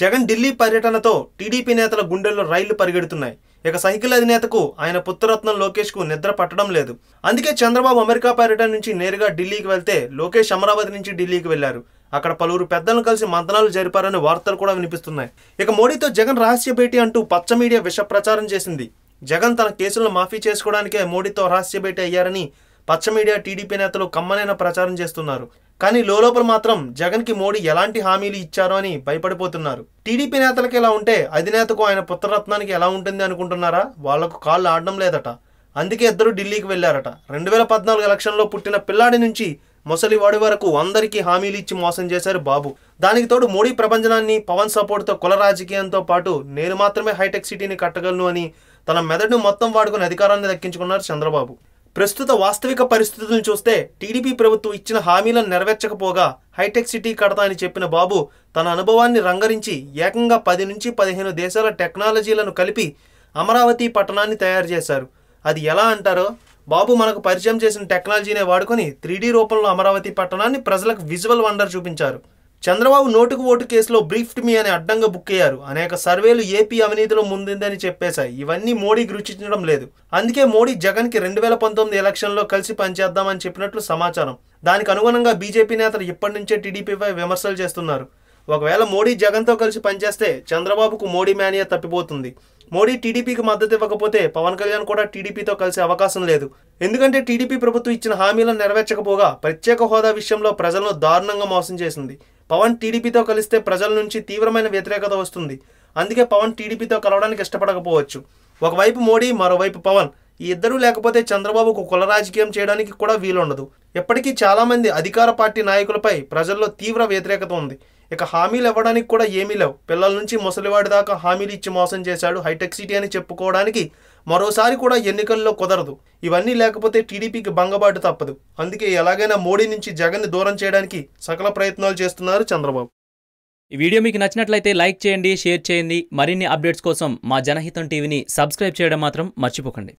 Jagan Delhi పర్యటనతో TDP నేతల గుండెల్లో రైళ్లు పరిగెడుతున్నాయి ఇక సైకిల్ అధినేతకు ఆయన పుత్రరత్నం లోకేష్కు నిద్ర పట్టడం లేదు అందుకే చంద్రబాబు అమెరికా పర్యటన నుంచి నేరుగా ఢిల్లీకి వెళ్తే లోకేష్ అమరావతి నుంచి ఢిల్లీకి వెళ్లారు అక్కడ పలువురు పెద్దలను కలిసి మంతనాలు జరిపారనే వార్తలు కూడా వినిపిస్తున్నాయి ఇక మోడీతో జగన్ రహస్య భేటీ అంటూ పచ్చ మీడియా విష ప్రచారం చేసింది జగన్ తన కేసులను మాఫీ చేసుకోవడానికే మోడీతో రహస్య భేటీ అయ్యారని పచ్చ మీడియా టీడీపీ నేతలు కమ్మనైన ప్రచారం చేస్తున్నారు కానీ లోపల మాత్రం జగన్కి మోడీ ఎలాంటి హామీలు ఇచ్చారో అని భయపడిపోతున్నారు టీడీపీ నేతలకు ఇలా ఉంటే అధినేతకు ఆయన పుత్రరత్నానికి ఎలా ఉంటుంది అనుకుంటున్నారా వాళ్లకు కాళ్ళు ఆడడం లేదట అందుకే ఇద్దరు ఢిల్లీకి వెళ్లారట రెండు వేల పద్నాలుగు ఎలక్షన్లో పుట్టిన పిల్లాడి నుంచి ముసలివాడి వరకు అందరికీ హామీలు ఇచ్చి మోసం చేశారు బాబు దానికి తోడు మోడీ ప్రపంచనాన్ని పవన్ సపోర్ట్తో కుల రాజకీయంతో పాటు నేను మాత్రమే హైటెక్ సిటీని కట్టగలను అని తన మెదడును మొత్తం వాడుకుని అధికారాన్ని దక్కించుకున్నారు చంద్రబాబు ప్రస్తుత వాస్తవిక పరిస్థితులను చూస్తే టీడీపీ ప్రభుత్వం ఇచ్చిన హామీలను నెరవేర్చకపోగా హైటెక్ సిటీ కడతా అని చెప్పిన బాబు తన అనుభవాన్ని రంగరించి ఏకంగా పది నుంచి పదిహేను దేశాల టెక్నాలజీలను కలిపి అమరావతి పట్టణాన్ని తయారు చేశారు అది ఎలా అంటారో బాబు మనకు పరిచయం చేసిన టెక్నాలజీనే వాడుకొని త్రీడీ రూపంలో అమరావతి పట్టణాన్ని ప్రజలకు విజువల్ వండర్ చూపించారు చంద్రబాబు నోటుకు ఓటు కేసులో బ్రీఫ్డ్ మీ అని అడ్డంగా బుక్ అయ్యారు అనేక సర్వేలు ఏపీ అవినీతిలో ముందుందని చెప్పేశాయి ఇవన్నీ మోడీకి రుచించడం లేదు అందుకే మోడీ జగన్కి రెండు వేల పంతొమ్మిది ఎలక్షన్లో కలిసి పనిచేద్దామని చెప్పినట్లు సమాచారం దానికి అనుగుణంగా బీజేపీ నేతలు ఇప్పటి నుంచే టీడీపీపై విమర్శలు చేస్తున్నారు ఒకవేళ మోడీ జగన్తో కలిసి పనిచేస్తే చంద్రబాబుకు మోడీ మేనియా తప్పిపోతుంది మోడీ టీడీపీకి మద్దతు ఇవ్వకపోతే పవన్ కళ్యాణ్ కూడా టీడీపీతో కలిసే అవకాశం లేదు ఎందుకంటే టీడీపీ ప్రభుత్వం ఇచ్చిన హామీలను నెరవేర్చకపోగా ప్రత్యేక హోదా విషయంలో ప్రజలను దారుణంగా మోసం చేసింది పవన్ టీడీపీతో కలిస్తే ప్రజల నుంచి తీవ్రమైన వ్యతిరేకత వస్తుంది అందుకే పవన్ టీడీపీతో కలవడానికి ఇష్టపడకపోవచ్చు ఒకవైపు మోడీ మరోవైపు పవన్ ఈ ఇద్దరూ లేకపోతే చంద్రబాబుకు కుల రాజకీయం చేయడానికి కూడా వీలుండదు ఇప్పటికీ చాలామంది అధికార పార్టీ నాయకులపై ప్రజల్లో తీవ్ర వ్యతిరేకత ఉంది ఇక హామీలు ఇవ్వడానికి కూడా ఏమీ లేవు పిల్లల నుంచి ముసలివాడి దాకా హామీలు ఇచ్చి మోసం చేశాడు హైటెక్ సిటీ అని చెప్పుకోవడానికి మరోసారి కూడా ఎన్నికల్లో కుదరదు ఇవన్నీ లేకపోతే టీడీపీకి భంగబాటు తప్పదు అందుకే ఎలాగైనా మోడీ నుంచి జగన్ని దూరం చేయడానికి సకల ప్రయత్నాలు చేస్తున్నారు చంద్రబాబు ఈ వీడియో మీకు నచ్చినట్లయితే లైక్ చేయండి షేర్ చేయండి మరిన్ని అప్డేట్స్ కోసం మా జనహితం టీవీని సబ్స్క్రైబ్ చేయడం మాత్రం మర్చిపోకండి